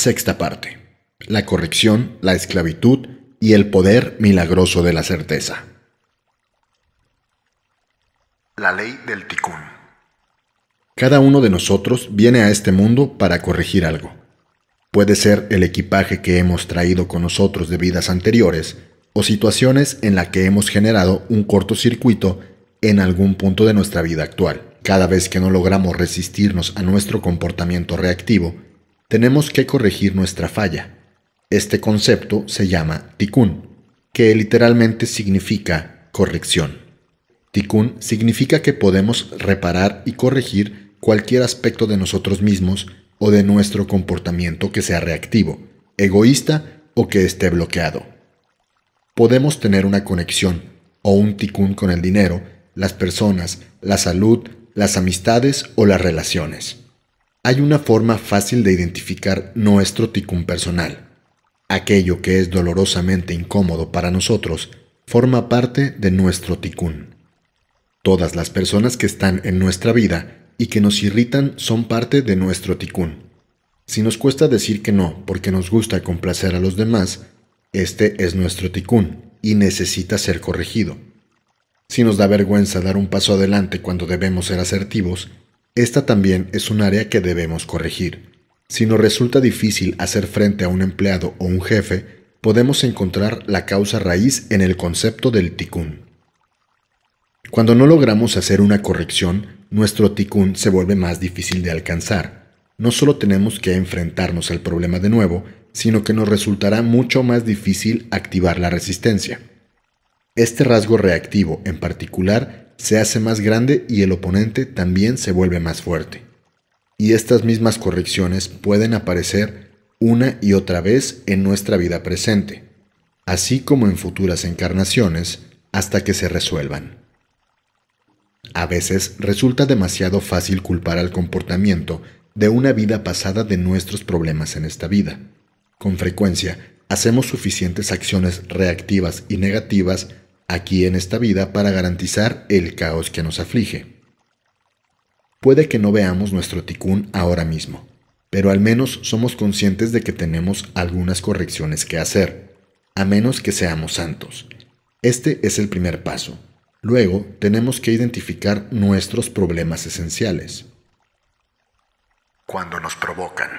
Sexta parte. La corrección, la esclavitud y el poder milagroso de la certeza. La ley del ticún. Cada uno de nosotros viene a este mundo para corregir algo. Puede ser el equipaje que hemos traído con nosotros de vidas anteriores o situaciones en las que hemos generado un cortocircuito en algún punto de nuestra vida actual. Cada vez que no logramos resistirnos a nuestro comportamiento reactivo, tenemos que corregir nuestra falla. Este concepto se llama ticún, que literalmente significa corrección. Ticún significa que podemos reparar y corregir cualquier aspecto de nosotros mismos o de nuestro comportamiento que sea reactivo, egoísta o que esté bloqueado. Podemos tener una conexión o un ticún con el dinero, las personas, la salud, las amistades o las relaciones hay una forma fácil de identificar nuestro ticún personal. Aquello que es dolorosamente incómodo para nosotros forma parte de nuestro ticún. Todas las personas que están en nuestra vida y que nos irritan son parte de nuestro ticún. Si nos cuesta decir que no porque nos gusta complacer a los demás, este es nuestro ticún y necesita ser corregido. Si nos da vergüenza dar un paso adelante cuando debemos ser asertivos, esta también es un área que debemos corregir. Si nos resulta difícil hacer frente a un empleado o un jefe, podemos encontrar la causa raíz en el concepto del ticún. Cuando no logramos hacer una corrección, nuestro ticún se vuelve más difícil de alcanzar. No solo tenemos que enfrentarnos al problema de nuevo, sino que nos resultará mucho más difícil activar la resistencia. Este rasgo reactivo en particular se hace más grande y el oponente también se vuelve más fuerte. Y estas mismas correcciones pueden aparecer una y otra vez en nuestra vida presente, así como en futuras encarnaciones, hasta que se resuelvan. A veces resulta demasiado fácil culpar al comportamiento de una vida pasada de nuestros problemas en esta vida. Con frecuencia, hacemos suficientes acciones reactivas y negativas aquí en esta vida para garantizar el caos que nos aflige. Puede que no veamos nuestro ticún ahora mismo, pero al menos somos conscientes de que tenemos algunas correcciones que hacer, a menos que seamos santos. Este es el primer paso. Luego tenemos que identificar nuestros problemas esenciales. Cuando nos provocan.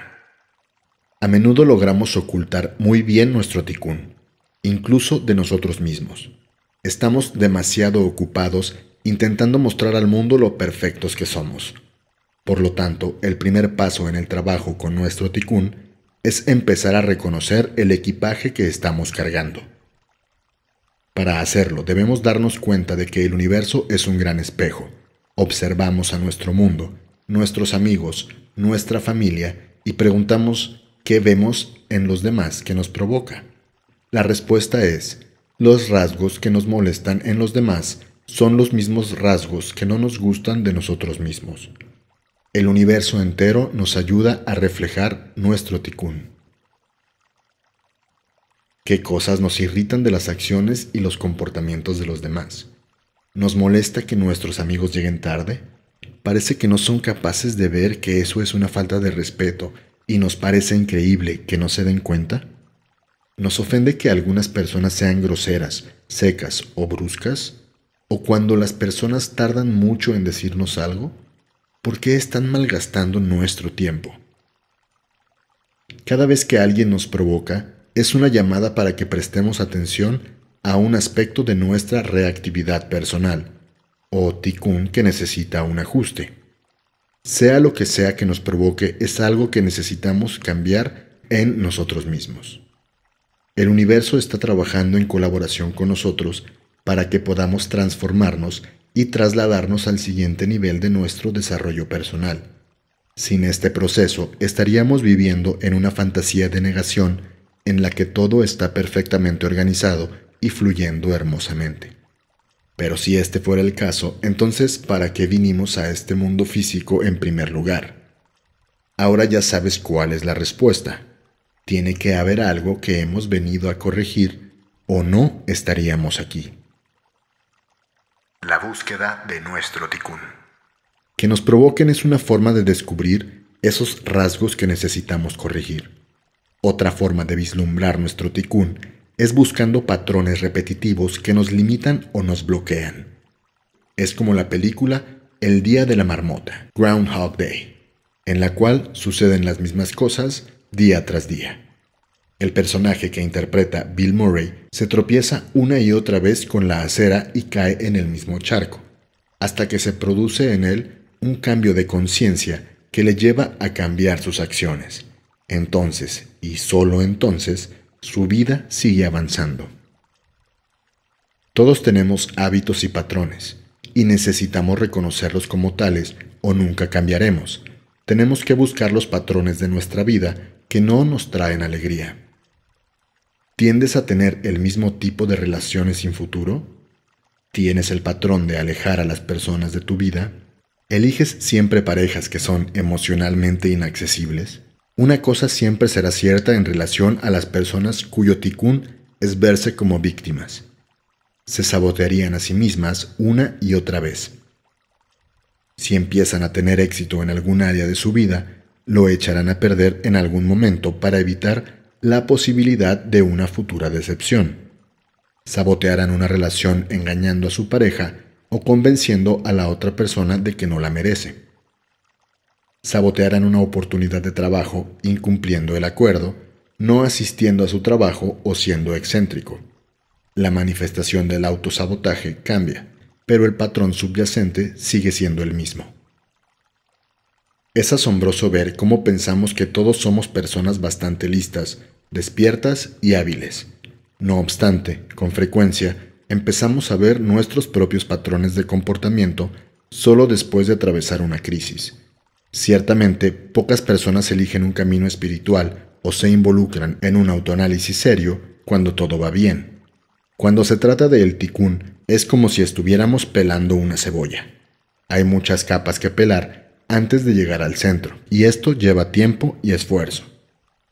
A menudo logramos ocultar muy bien nuestro ticún, incluso de nosotros mismos. Estamos demasiado ocupados intentando mostrar al mundo lo perfectos que somos. Por lo tanto, el primer paso en el trabajo con nuestro ticún es empezar a reconocer el equipaje que estamos cargando. Para hacerlo, debemos darnos cuenta de que el universo es un gran espejo. Observamos a nuestro mundo, nuestros amigos, nuestra familia y preguntamos qué vemos en los demás que nos provoca. La respuesta es, los rasgos que nos molestan en los demás son los mismos rasgos que no nos gustan de nosotros mismos. El universo entero nos ayuda a reflejar nuestro ticún. ¿Qué cosas nos irritan de las acciones y los comportamientos de los demás? ¿Nos molesta que nuestros amigos lleguen tarde? Parece que no son capaces de ver que eso es una falta de respeto y nos parece increíble que no se den cuenta. Nos ofende que algunas personas sean groseras, secas o bruscas, o cuando las personas tardan mucho en decirnos algo. ¿Por qué están malgastando nuestro tiempo? Cada vez que alguien nos provoca, es una llamada para que prestemos atención a un aspecto de nuestra reactividad personal, o ticún que necesita un ajuste. Sea lo que sea que nos provoque, es algo que necesitamos cambiar en nosotros mismos. El universo está trabajando en colaboración con nosotros para que podamos transformarnos y trasladarnos al siguiente nivel de nuestro desarrollo personal. Sin este proceso estaríamos viviendo en una fantasía de negación en la que todo está perfectamente organizado y fluyendo hermosamente. Pero si este fuera el caso, entonces ¿para qué vinimos a este mundo físico en primer lugar? Ahora ya sabes cuál es la respuesta tiene que haber algo que hemos venido a corregir o no estaríamos aquí. La búsqueda de nuestro ticún. Que nos provoquen es una forma de descubrir esos rasgos que necesitamos corregir. Otra forma de vislumbrar nuestro ticún es buscando patrones repetitivos que nos limitan o nos bloquean. Es como la película El Día de la Marmota, Groundhog Day, en la cual suceden las mismas cosas día tras día. El personaje que interpreta Bill Murray se tropieza una y otra vez con la acera y cae en el mismo charco, hasta que se produce en él un cambio de conciencia que le lleva a cambiar sus acciones. Entonces, y solo entonces, su vida sigue avanzando. Todos tenemos hábitos y patrones, y necesitamos reconocerlos como tales o nunca cambiaremos. Tenemos que buscar los patrones de nuestra vida que no nos traen alegría. ¿Tiendes a tener el mismo tipo de relaciones sin futuro? ¿Tienes el patrón de alejar a las personas de tu vida? ¿Eliges siempre parejas que son emocionalmente inaccesibles? Una cosa siempre será cierta en relación a las personas cuyo ticún es verse como víctimas. Se sabotearían a sí mismas una y otra vez. Si empiezan a tener éxito en algún área de su vida, lo echarán a perder en algún momento para evitar la posibilidad de una futura decepción. Sabotearán una relación engañando a su pareja o convenciendo a la otra persona de que no la merece. Sabotearán una oportunidad de trabajo incumpliendo el acuerdo, no asistiendo a su trabajo o siendo excéntrico. La manifestación del autosabotaje cambia, pero el patrón subyacente sigue siendo el mismo. Es asombroso ver cómo pensamos que todos somos personas bastante listas, despiertas y hábiles. No obstante, con frecuencia, empezamos a ver nuestros propios patrones de comportamiento solo después de atravesar una crisis. Ciertamente, pocas personas eligen un camino espiritual o se involucran en un autoanálisis serio cuando todo va bien. Cuando se trata de el ticún, es como si estuviéramos pelando una cebolla. Hay muchas capas que pelar antes de llegar al centro, y esto lleva tiempo y esfuerzo.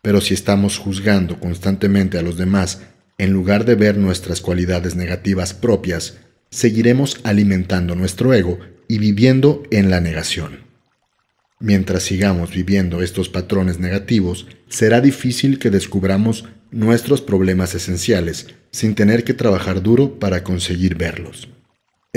Pero si estamos juzgando constantemente a los demás en lugar de ver nuestras cualidades negativas propias, seguiremos alimentando nuestro ego y viviendo en la negación. Mientras sigamos viviendo estos patrones negativos, será difícil que descubramos nuestros problemas esenciales sin tener que trabajar duro para conseguir verlos.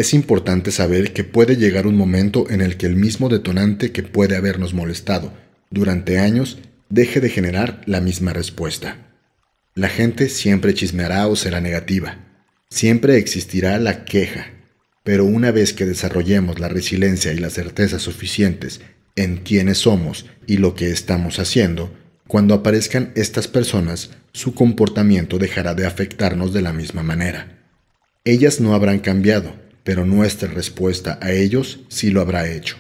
Es importante saber que puede llegar un momento en el que el mismo detonante que puede habernos molestado durante años deje de generar la misma respuesta. La gente siempre chismeará o será negativa. Siempre existirá la queja. Pero una vez que desarrollemos la resiliencia y la certeza suficientes en quiénes somos y lo que estamos haciendo, cuando aparezcan estas personas, su comportamiento dejará de afectarnos de la misma manera. Ellas no habrán cambiado, pero nuestra respuesta a ellos sí lo habrá hecho.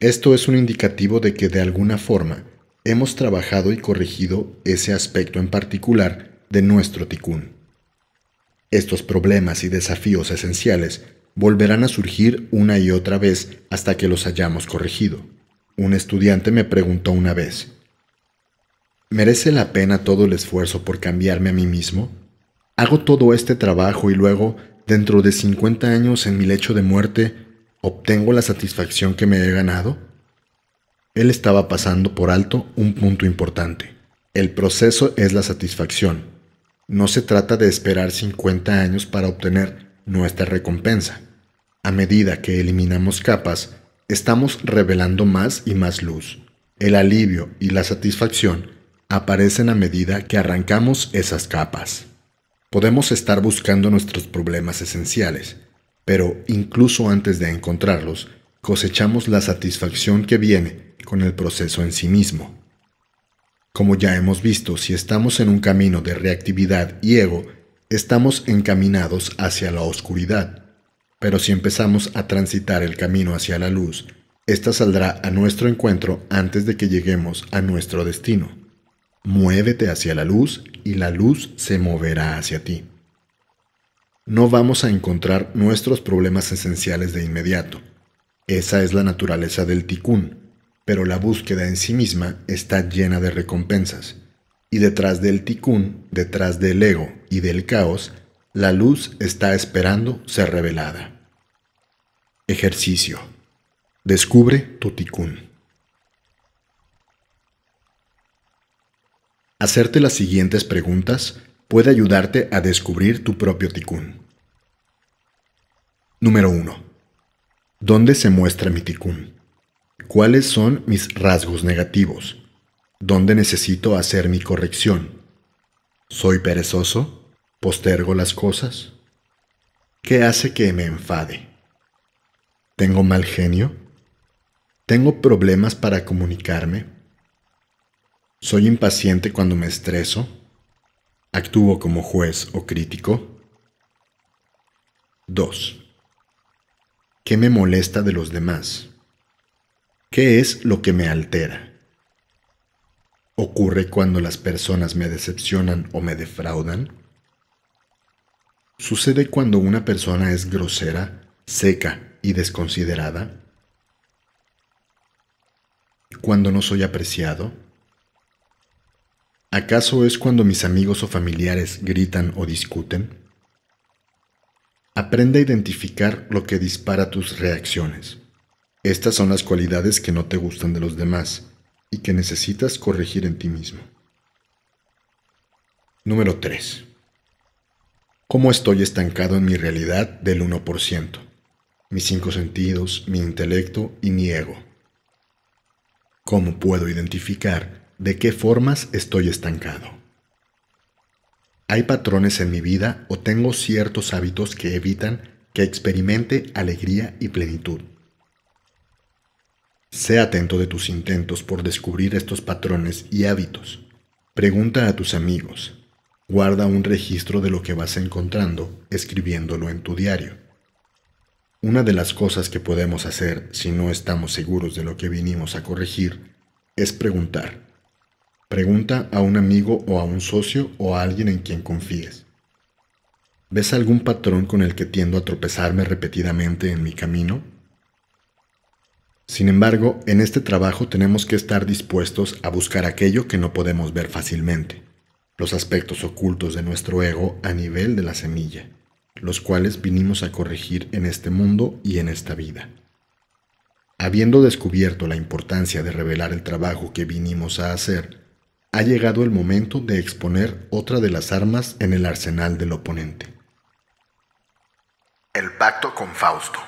Esto es un indicativo de que de alguna forma hemos trabajado y corregido ese aspecto en particular de nuestro ticún. Estos problemas y desafíos esenciales volverán a surgir una y otra vez hasta que los hayamos corregido. Un estudiante me preguntó una vez, ¿merece la pena todo el esfuerzo por cambiarme a mí mismo? Hago todo este trabajo y luego dentro de 50 años en mi lecho de muerte, obtengo la satisfacción que me he ganado? Él estaba pasando por alto un punto importante. El proceso es la satisfacción. No se trata de esperar 50 años para obtener nuestra recompensa. A medida que eliminamos capas, estamos revelando más y más luz. El alivio y la satisfacción aparecen a medida que arrancamos esas capas. Podemos estar buscando nuestros problemas esenciales, pero incluso antes de encontrarlos, cosechamos la satisfacción que viene con el proceso en sí mismo. Como ya hemos visto, si estamos en un camino de reactividad y ego, estamos encaminados hacia la oscuridad. Pero si empezamos a transitar el camino hacia la luz, ésta saldrá a nuestro encuentro antes de que lleguemos a nuestro destino. Muévete hacia la luz y la luz se moverá hacia ti. No vamos a encontrar nuestros problemas esenciales de inmediato. Esa es la naturaleza del ticún, pero la búsqueda en sí misma está llena de recompensas. Y detrás del ticún, detrás del ego y del caos, la luz está esperando ser revelada. Ejercicio. Descubre tu ticún. Hacerte las siguientes preguntas puede ayudarte a descubrir tu propio ticún. Número 1. ¿Dónde se muestra mi ticún? ¿Cuáles son mis rasgos negativos? ¿Dónde necesito hacer mi corrección? ¿Soy perezoso? ¿Postergo las cosas? ¿Qué hace que me enfade? ¿Tengo mal genio? ¿Tengo problemas para comunicarme? Soy impaciente cuando me estreso. Actúo como juez o crítico. 2. ¿Qué me molesta de los demás? ¿Qué es lo que me altera? ¿Ocurre cuando las personas me decepcionan o me defraudan? ¿Sucede cuando una persona es grosera, seca y desconsiderada? ¿Cuando no soy apreciado? ¿Acaso es cuando mis amigos o familiares gritan o discuten? Aprende a identificar lo que dispara tus reacciones. Estas son las cualidades que no te gustan de los demás y que necesitas corregir en ti mismo. Número 3. ¿Cómo estoy estancado en mi realidad del 1%? Mis cinco sentidos, mi intelecto y mi ego. ¿Cómo puedo identificar de qué formas estoy estancado. ¿Hay patrones en mi vida o tengo ciertos hábitos que evitan que experimente alegría y plenitud? Sé atento de tus intentos por descubrir estos patrones y hábitos. Pregunta a tus amigos. Guarda un registro de lo que vas encontrando escribiéndolo en tu diario. Una de las cosas que podemos hacer si no estamos seguros de lo que vinimos a corregir es preguntar. Pregunta a un amigo o a un socio o a alguien en quien confíes. ¿Ves algún patrón con el que tiendo a tropezarme repetidamente en mi camino? Sin embargo, en este trabajo tenemos que estar dispuestos a buscar aquello que no podemos ver fácilmente, los aspectos ocultos de nuestro ego a nivel de la semilla, los cuales vinimos a corregir en este mundo y en esta vida. Habiendo descubierto la importancia de revelar el trabajo que vinimos a hacer, ha llegado el momento de exponer otra de las armas en el arsenal del oponente. El pacto con Fausto.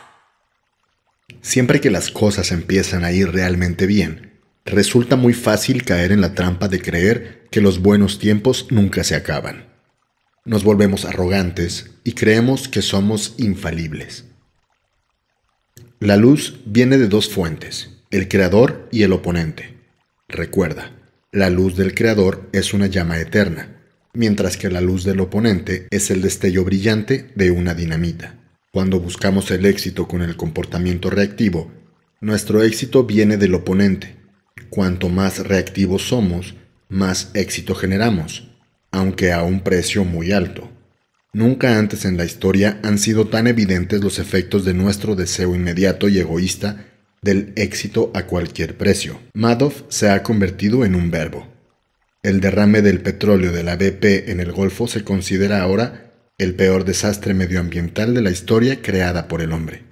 Siempre que las cosas empiezan a ir realmente bien, resulta muy fácil caer en la trampa de creer que los buenos tiempos nunca se acaban. Nos volvemos arrogantes y creemos que somos infalibles. La luz viene de dos fuentes, el creador y el oponente. Recuerda, la luz del creador es una llama eterna, mientras que la luz del oponente es el destello brillante de una dinamita. Cuando buscamos el éxito con el comportamiento reactivo, nuestro éxito viene del oponente. Cuanto más reactivos somos, más éxito generamos, aunque a un precio muy alto. Nunca antes en la historia han sido tan evidentes los efectos de nuestro deseo inmediato y egoísta del éxito a cualquier precio. Madoff se ha convertido en un verbo. El derrame del petróleo de la BP en el Golfo se considera ahora el peor desastre medioambiental de la historia creada por el hombre.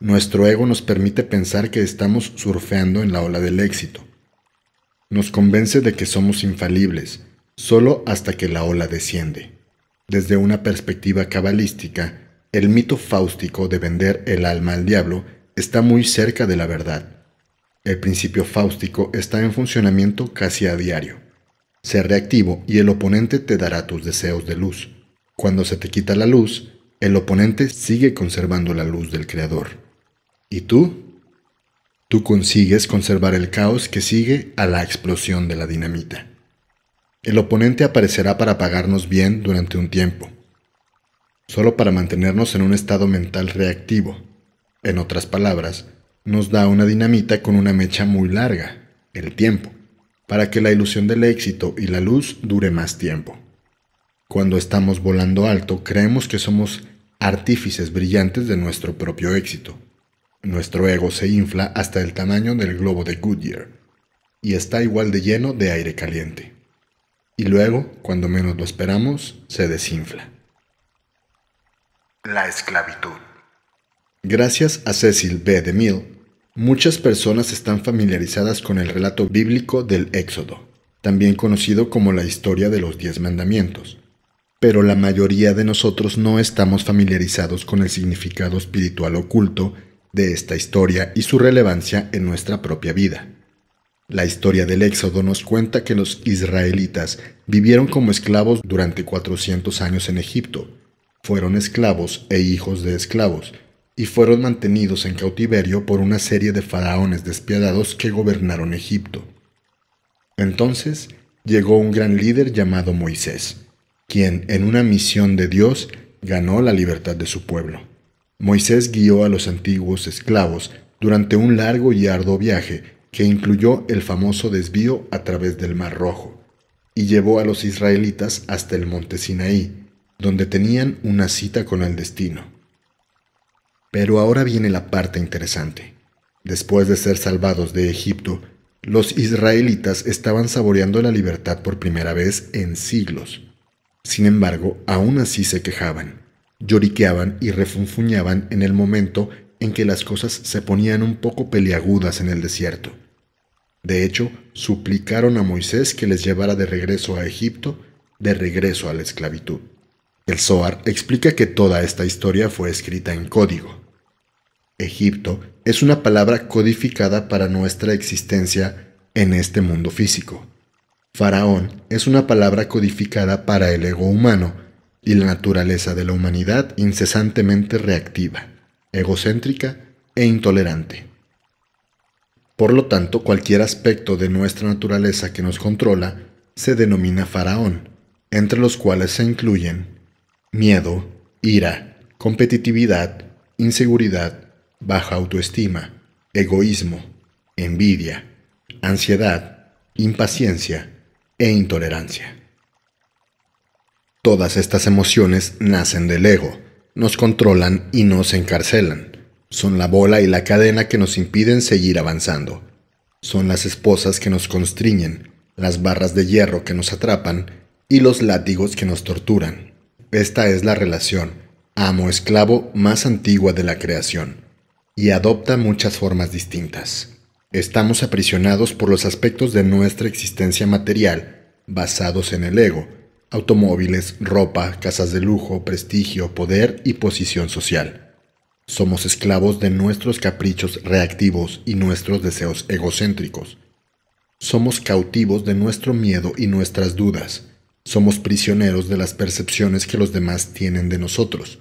Nuestro ego nos permite pensar que estamos surfeando en la ola del éxito. Nos convence de que somos infalibles, solo hasta que la ola desciende. Desde una perspectiva cabalística, el mito fáustico de vender el alma al diablo está muy cerca de la verdad. El principio fáustico está en funcionamiento casi a diario. Sé reactivo y el oponente te dará tus deseos de luz. Cuando se te quita la luz, el oponente sigue conservando la luz del Creador. ¿Y tú? Tú consigues conservar el caos que sigue a la explosión de la dinamita. El oponente aparecerá para pagarnos bien durante un tiempo, solo para mantenernos en un estado mental reactivo, en otras palabras, nos da una dinamita con una mecha muy larga, el tiempo, para que la ilusión del éxito y la luz dure más tiempo. Cuando estamos volando alto, creemos que somos artífices brillantes de nuestro propio éxito. Nuestro ego se infla hasta el tamaño del globo de Goodyear y está igual de lleno de aire caliente. Y luego, cuando menos lo esperamos, se desinfla. La esclavitud. Gracias a Cecil B. DeMille, muchas personas están familiarizadas con el relato bíblico del Éxodo, también conocido como la historia de los diez mandamientos. Pero la mayoría de nosotros no estamos familiarizados con el significado espiritual oculto de esta historia y su relevancia en nuestra propia vida. La historia del Éxodo nos cuenta que los israelitas vivieron como esclavos durante 400 años en Egipto. Fueron esclavos e hijos de esclavos, y fueron mantenidos en cautiverio por una serie de faraones despiadados que gobernaron Egipto. Entonces llegó un gran líder llamado Moisés, quien en una misión de Dios ganó la libertad de su pueblo. Moisés guió a los antiguos esclavos durante un largo y arduo viaje que incluyó el famoso desvío a través del Mar Rojo, y llevó a los israelitas hasta el monte Sinaí, donde tenían una cita con el destino. Pero ahora viene la parte interesante. Después de ser salvados de Egipto, los israelitas estaban saboreando la libertad por primera vez en siglos. Sin embargo, aún así se quejaban, lloriqueaban y refunfuñaban en el momento en que las cosas se ponían un poco peliagudas en el desierto. De hecho, suplicaron a Moisés que les llevara de regreso a Egipto, de regreso a la esclavitud. El Zohar explica que toda esta historia fue escrita en código. Egipto es una palabra codificada para nuestra existencia en este mundo físico. Faraón es una palabra codificada para el ego humano y la naturaleza de la humanidad incesantemente reactiva, egocéntrica e intolerante. Por lo tanto, cualquier aspecto de nuestra naturaleza que nos controla se denomina faraón, entre los cuales se incluyen miedo, ira, competitividad, inseguridad, baja autoestima, egoísmo, envidia, ansiedad, impaciencia e intolerancia. Todas estas emociones nacen del ego, nos controlan y nos encarcelan. Son la bola y la cadena que nos impiden seguir avanzando. Son las esposas que nos constriñen, las barras de hierro que nos atrapan y los látigos que nos torturan. Esta es la relación amo-esclavo más antigua de la creación y adopta muchas formas distintas. Estamos aprisionados por los aspectos de nuestra existencia material basados en el ego, automóviles, ropa, casas de lujo, prestigio, poder y posición social. Somos esclavos de nuestros caprichos reactivos y nuestros deseos egocéntricos. Somos cautivos de nuestro miedo y nuestras dudas. Somos prisioneros de las percepciones que los demás tienen de nosotros.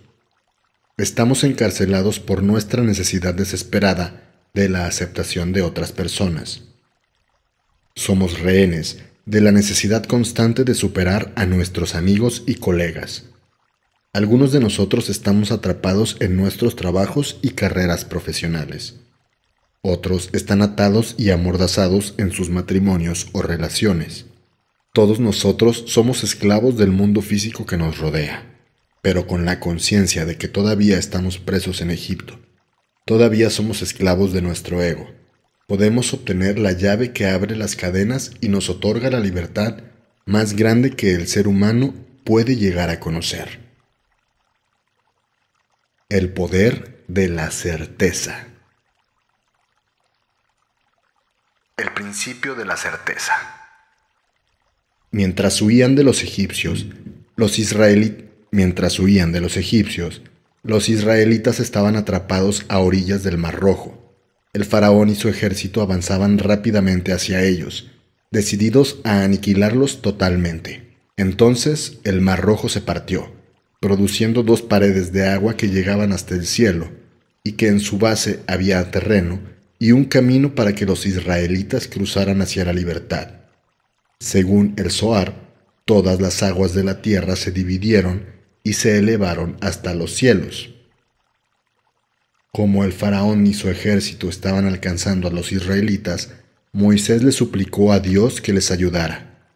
Estamos encarcelados por nuestra necesidad desesperada de la aceptación de otras personas. Somos rehenes de la necesidad constante de superar a nuestros amigos y colegas. Algunos de nosotros estamos atrapados en nuestros trabajos y carreras profesionales. Otros están atados y amordazados en sus matrimonios o relaciones. Todos nosotros somos esclavos del mundo físico que nos rodea, pero con la conciencia de que todavía estamos presos en Egipto. Todavía somos esclavos de nuestro ego. Podemos obtener la llave que abre las cadenas y nos otorga la libertad más grande que el ser humano puede llegar a conocer. El poder de la certeza. El principio de la certeza mientras huían de los egipcios, los israelitas, de los egipcios, los israelitas estaban atrapados a orillas del Mar Rojo. El faraón y su ejército avanzaban rápidamente hacia ellos, decididos a aniquilarlos totalmente. Entonces el Mar Rojo se partió, produciendo dos paredes de agua que llegaban hasta el cielo, y que en su base había terreno y un camino para que los israelitas cruzaran hacia la libertad. Según el Zohar, todas las aguas de la tierra se dividieron y se elevaron hasta los cielos. Como el faraón y su ejército estaban alcanzando a los israelitas, Moisés le suplicó a Dios que les ayudara.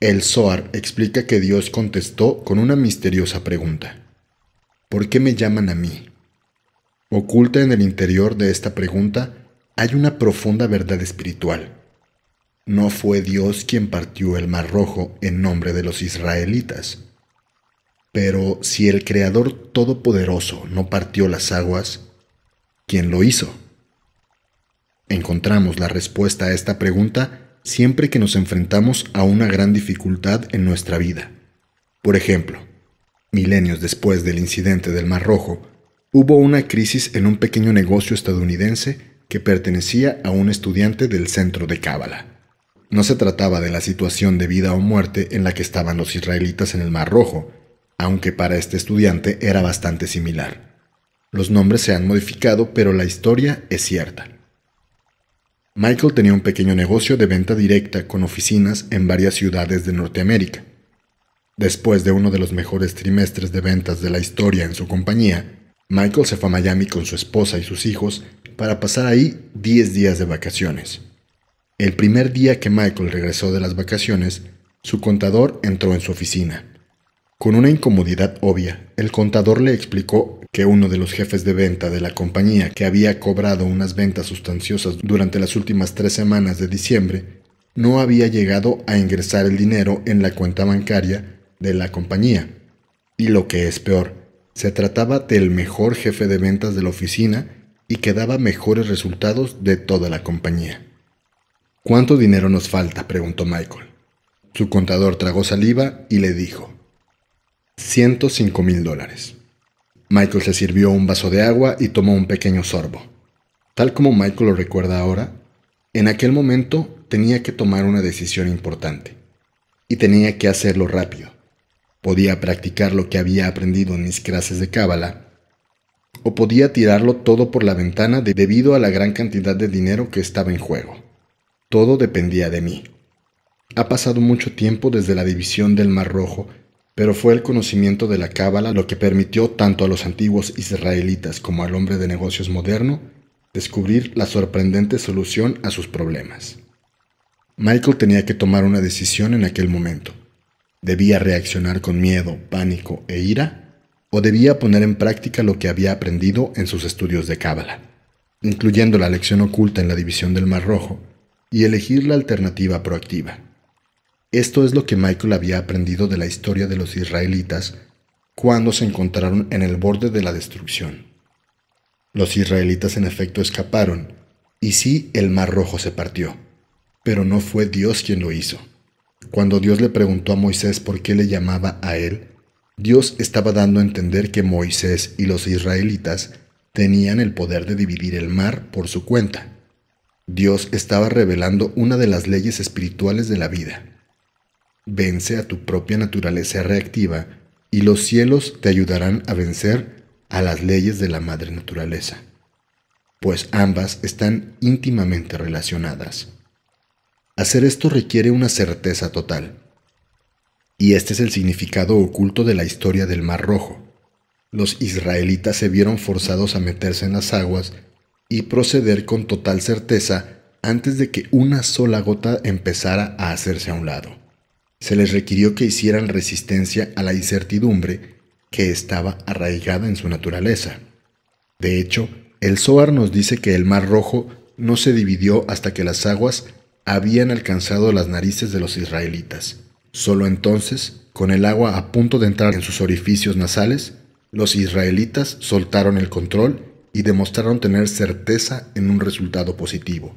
El zoar explica que Dios contestó con una misteriosa pregunta. ¿Por qué me llaman a mí? Oculta en el interior de esta pregunta hay una profunda verdad espiritual no fue Dios quien partió el mar rojo en nombre de los israelitas. Pero si el Creador Todopoderoso no partió las aguas, ¿quién lo hizo? Encontramos la respuesta a esta pregunta siempre que nos enfrentamos a una gran dificultad en nuestra vida. Por ejemplo, milenios después del incidente del Mar Rojo, hubo una crisis en un pequeño negocio estadounidense que pertenecía a un estudiante del centro de Cábala. No se trataba de la situación de vida o muerte en la que estaban los israelitas en el Mar Rojo, aunque para este estudiante era bastante similar. Los nombres se han modificado, pero la historia es cierta. Michael tenía un pequeño negocio de venta directa con oficinas en varias ciudades de Norteamérica. Después de uno de los mejores trimestres de ventas de la historia en su compañía, Michael se fue a Miami con su esposa y sus hijos para pasar ahí 10 días de vacaciones. El primer día que Michael regresó de las vacaciones, su contador entró en su oficina. Con una incomodidad obvia, el contador le explicó que uno de los jefes de venta de la compañía que había cobrado unas ventas sustanciosas durante las últimas tres semanas de diciembre, no había llegado a ingresar el dinero en la cuenta bancaria de la compañía. Y lo que es peor, se trataba del mejor jefe de ventas de la oficina y que daba mejores resultados de toda la compañía. ¿Cuánto dinero nos falta? preguntó Michael. Su contador tragó saliva y le dijo, 105 mil dólares. Michael se sirvió un vaso de agua y tomó un pequeño sorbo. Tal como Michael lo recuerda ahora, en aquel momento tenía que tomar una decisión importante. Y tenía que hacerlo rápido. Podía practicar lo que había aprendido en mis clases de cábala, o podía tirarlo todo por la ventana debido a la gran cantidad de dinero que estaba en juego. Todo dependía de mí. Ha pasado mucho tiempo desde la división del Mar Rojo, pero fue el conocimiento de la Cábala lo que permitió tanto a los antiguos israelitas como al hombre de negocios moderno descubrir la sorprendente solución a sus problemas. Michael tenía que tomar una decisión en aquel momento. ¿Debía reaccionar con miedo, pánico e ira? ¿O debía poner en práctica lo que había aprendido en sus estudios de Cábala, incluyendo la lección oculta en la división del Mar Rojo, y elegir la alternativa proactiva. Esto es lo que Michael había aprendido de la historia de los israelitas cuando se encontraron en el borde de la destrucción. Los israelitas en efecto escaparon, y sí el mar rojo se partió, pero no fue Dios quien lo hizo. Cuando Dios le preguntó a Moisés por qué le llamaba a él, Dios estaba dando a entender que Moisés y los israelitas tenían el poder de dividir el mar por su cuenta. Dios estaba revelando una de las leyes espirituales de la vida. Vence a tu propia naturaleza reactiva y los cielos te ayudarán a vencer a las leyes de la madre naturaleza, pues ambas están íntimamente relacionadas. Hacer esto requiere una certeza total. Y este es el significado oculto de la historia del Mar Rojo. Los israelitas se vieron forzados a meterse en las aguas y proceder con total certeza antes de que una sola gota empezara a hacerse a un lado. Se les requirió que hicieran resistencia a la incertidumbre que estaba arraigada en su naturaleza. De hecho, el Zohar nos dice que el Mar Rojo no se dividió hasta que las aguas habían alcanzado las narices de los israelitas. Solo entonces, con el agua a punto de entrar en sus orificios nasales, los israelitas soltaron el control y demostraron tener certeza en un resultado positivo.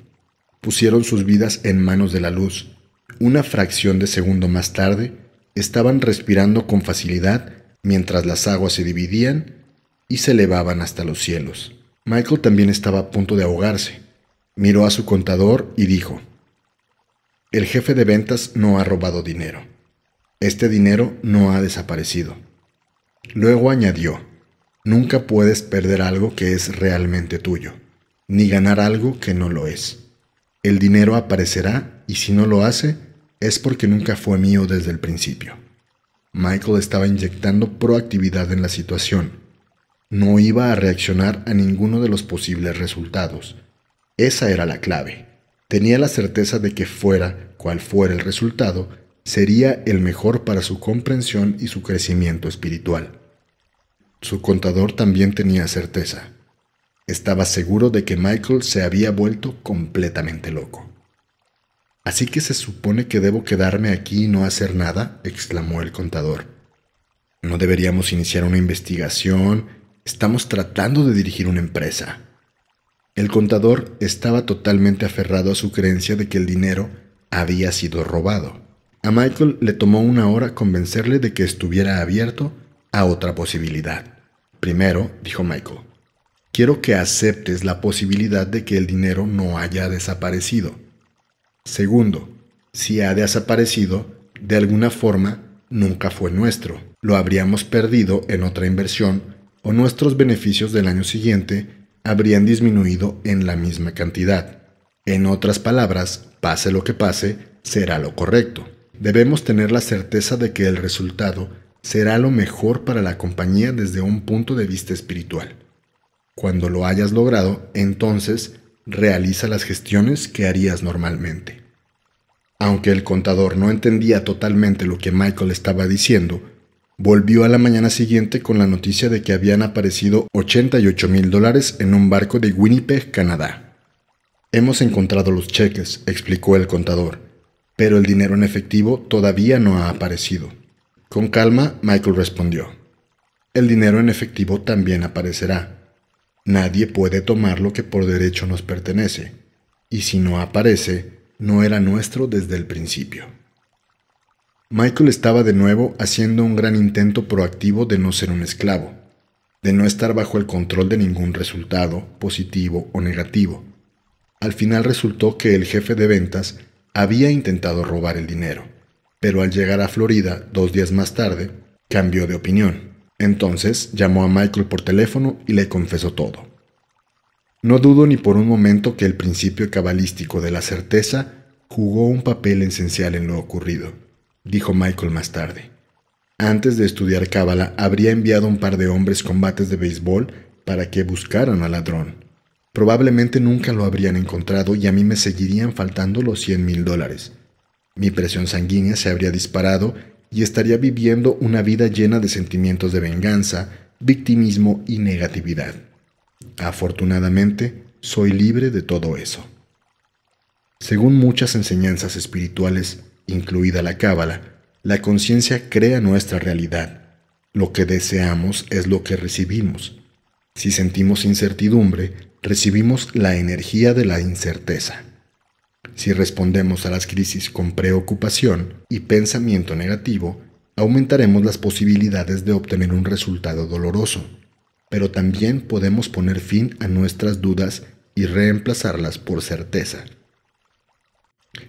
Pusieron sus vidas en manos de la luz. Una fracción de segundo más tarde, estaban respirando con facilidad mientras las aguas se dividían y se elevaban hasta los cielos. Michael también estaba a punto de ahogarse. Miró a su contador y dijo, El jefe de ventas no ha robado dinero. Este dinero no ha desaparecido. Luego añadió, Nunca puedes perder algo que es realmente tuyo, ni ganar algo que no lo es. El dinero aparecerá y si no lo hace, es porque nunca fue mío desde el principio. Michael estaba inyectando proactividad en la situación. No iba a reaccionar a ninguno de los posibles resultados. Esa era la clave. Tenía la certeza de que fuera cual fuera el resultado, sería el mejor para su comprensión y su crecimiento espiritual. Su contador también tenía certeza. Estaba seguro de que Michael se había vuelto completamente loco. ¿Así que se supone que debo quedarme aquí y no hacer nada? exclamó el contador. ¿No deberíamos iniciar una investigación? Estamos tratando de dirigir una empresa. El contador estaba totalmente aferrado a su creencia de que el dinero había sido robado. A Michael le tomó una hora convencerle de que estuviera abierto a otra posibilidad. Primero, dijo Michael, quiero que aceptes la posibilidad de que el dinero no haya desaparecido. Segundo, si ha desaparecido, de alguna forma nunca fue nuestro. Lo habríamos perdido en otra inversión o nuestros beneficios del año siguiente habrían disminuido en la misma cantidad. En otras palabras, pase lo que pase, será lo correcto. Debemos tener la certeza de que el resultado será lo mejor para la compañía desde un punto de vista espiritual. Cuando lo hayas logrado, entonces realiza las gestiones que harías normalmente. Aunque el contador no entendía totalmente lo que Michael estaba diciendo, volvió a la mañana siguiente con la noticia de que habían aparecido 88 mil dólares en un barco de Winnipeg, Canadá. Hemos encontrado los cheques, explicó el contador, pero el dinero en efectivo todavía no ha aparecido. Con calma, Michael respondió. El dinero en efectivo también aparecerá. Nadie puede tomar lo que por derecho nos pertenece, y si no aparece, no era nuestro desde el principio. Michael estaba de nuevo haciendo un gran intento proactivo de no ser un esclavo, de no estar bajo el control de ningún resultado, positivo o negativo. Al final resultó que el jefe de ventas había intentado robar el dinero pero al llegar a Florida dos días más tarde, cambió de opinión. Entonces llamó a Michael por teléfono y le confesó todo. No dudo ni por un momento que el principio cabalístico de la certeza jugó un papel esencial en lo ocurrido, dijo Michael más tarde. Antes de estudiar Cábala, habría enviado un par de hombres combates de béisbol para que buscaran al ladrón. Probablemente nunca lo habrían encontrado y a mí me seguirían faltando los 100 mil dólares. Mi presión sanguínea se habría disparado y estaría viviendo una vida llena de sentimientos de venganza, victimismo y negatividad. Afortunadamente, soy libre de todo eso. Según muchas enseñanzas espirituales, incluida la Cábala, la conciencia crea nuestra realidad. Lo que deseamos es lo que recibimos. Si sentimos incertidumbre, recibimos la energía de la incerteza. Si respondemos a las crisis con preocupación y pensamiento negativo, aumentaremos las posibilidades de obtener un resultado doloroso. Pero también podemos poner fin a nuestras dudas y reemplazarlas por certeza.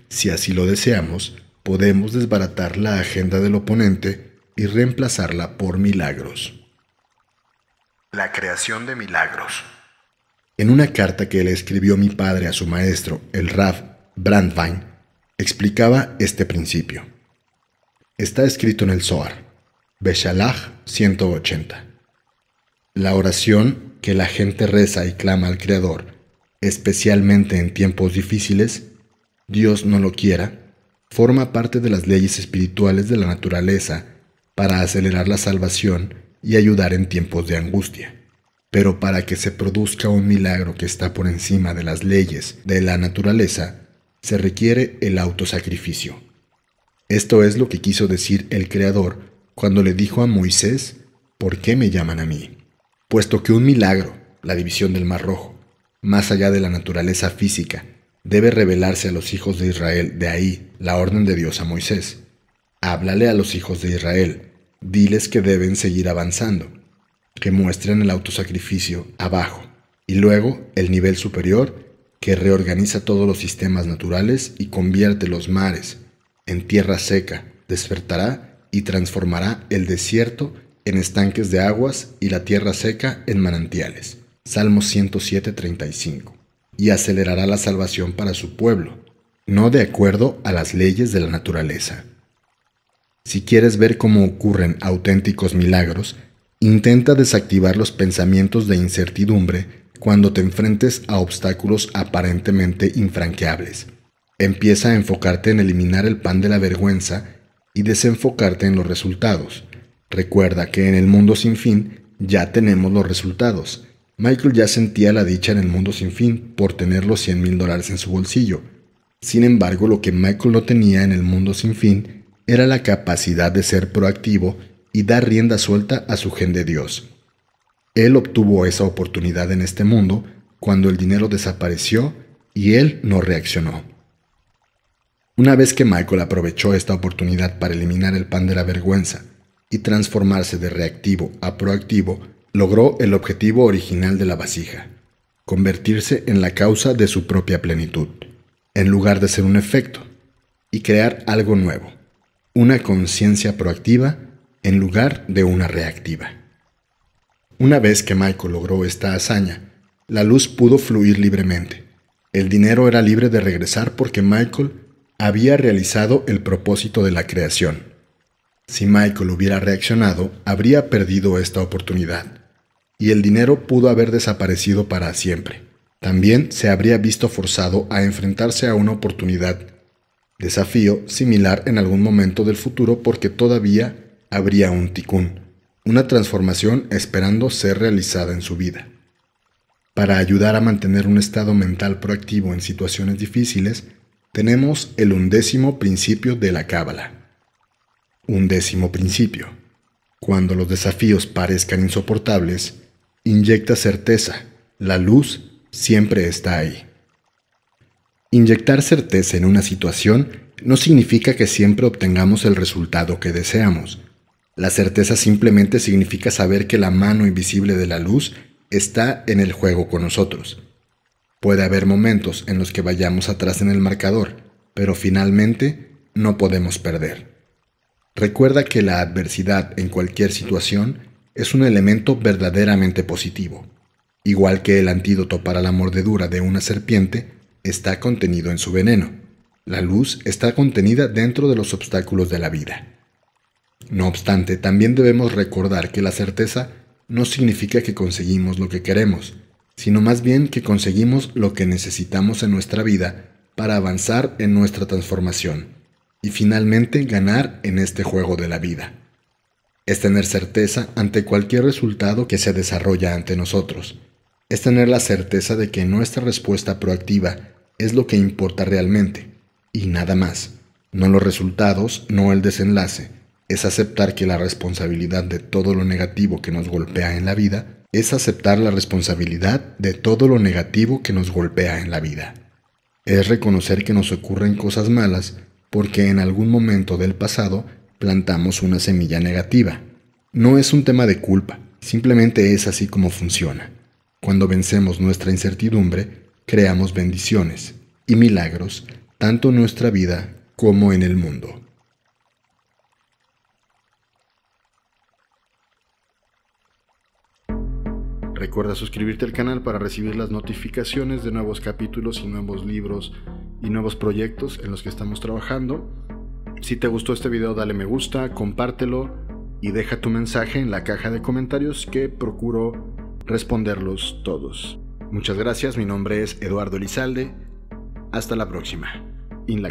Si así lo deseamos, podemos desbaratar la agenda del oponente y reemplazarla por milagros. La creación de milagros. En una carta que le escribió mi padre a su maestro, el Raf Brandwein explicaba este principio. Está escrito en el Zohar, Beshalach 180. La oración que la gente reza y clama al Creador, especialmente en tiempos difíciles, Dios no lo quiera, forma parte de las leyes espirituales de la naturaleza para acelerar la salvación y ayudar en tiempos de angustia. Pero para que se produzca un milagro que está por encima de las leyes de la naturaleza, se requiere el autosacrificio. Esto es lo que quiso decir el Creador cuando le dijo a Moisés, ¿por qué me llaman a mí? Puesto que un milagro, la división del Mar Rojo, más allá de la naturaleza física, debe revelarse a los hijos de Israel, de ahí la orden de Dios a Moisés. Háblale a los hijos de Israel, diles que deben seguir avanzando, que muestren el autosacrificio abajo, y luego el nivel superior que reorganiza todos los sistemas naturales y convierte los mares en tierra seca, despertará y transformará el desierto en estanques de aguas y la tierra seca en manantiales. Salmo 107:35. Y acelerará la salvación para su pueblo, no de acuerdo a las leyes de la naturaleza. Si quieres ver cómo ocurren auténticos milagros, intenta desactivar los pensamientos de incertidumbre cuando te enfrentes a obstáculos aparentemente infranqueables. Empieza a enfocarte en eliminar el pan de la vergüenza y desenfocarte en los resultados. Recuerda que en el mundo sin fin ya tenemos los resultados. Michael ya sentía la dicha en el mundo sin fin por tener los 100 mil dólares en su bolsillo. Sin embargo, lo que Michael no tenía en el mundo sin fin era la capacidad de ser proactivo y dar rienda suelta a su gen de Dios. Él obtuvo esa oportunidad en este mundo cuando el dinero desapareció y él no reaccionó. Una vez que Michael aprovechó esta oportunidad para eliminar el pan de la vergüenza y transformarse de reactivo a proactivo, logró el objetivo original de la vasija, convertirse en la causa de su propia plenitud, en lugar de ser un efecto, y crear algo nuevo, una conciencia proactiva en lugar de una reactiva. Una vez que Michael logró esta hazaña, la luz pudo fluir libremente. El dinero era libre de regresar porque Michael había realizado el propósito de la creación. Si Michael hubiera reaccionado, habría perdido esta oportunidad, y el dinero pudo haber desaparecido para siempre. También se habría visto forzado a enfrentarse a una oportunidad, desafío similar en algún momento del futuro porque todavía habría un ticún una transformación esperando ser realizada en su vida. Para ayudar a mantener un estado mental proactivo en situaciones difíciles, tenemos el undécimo principio de la Cábala. Undécimo principio. Cuando los desafíos parezcan insoportables, inyecta certeza. La luz siempre está ahí. Inyectar certeza en una situación no significa que siempre obtengamos el resultado que deseamos, la certeza simplemente significa saber que la mano invisible de la luz está en el juego con nosotros. Puede haber momentos en los que vayamos atrás en el marcador, pero finalmente no podemos perder. Recuerda que la adversidad en cualquier situación es un elemento verdaderamente positivo. Igual que el antídoto para la mordedura de una serpiente está contenido en su veneno, la luz está contenida dentro de los obstáculos de la vida. No obstante, también debemos recordar que la certeza no significa que conseguimos lo que queremos, sino más bien que conseguimos lo que necesitamos en nuestra vida para avanzar en nuestra transformación y finalmente ganar en este juego de la vida. Es tener certeza ante cualquier resultado que se desarrolla ante nosotros. Es tener la certeza de que nuestra respuesta proactiva es lo que importa realmente, y nada más, no los resultados, no el desenlace, es aceptar que la responsabilidad de todo lo negativo que nos golpea en la vida es aceptar la responsabilidad de todo lo negativo que nos golpea en la vida. Es reconocer que nos ocurren cosas malas porque en algún momento del pasado plantamos una semilla negativa. No es un tema de culpa, simplemente es así como funciona. Cuando vencemos nuestra incertidumbre, creamos bendiciones y milagros tanto en nuestra vida como en el mundo. Recuerda suscribirte al canal para recibir las notificaciones de nuevos capítulos y nuevos libros y nuevos proyectos en los que estamos trabajando. Si te gustó este video dale me gusta, compártelo y deja tu mensaje en la caja de comentarios que procuro responderlos todos. Muchas gracias, mi nombre es Eduardo Elizalde. Hasta la próxima. In la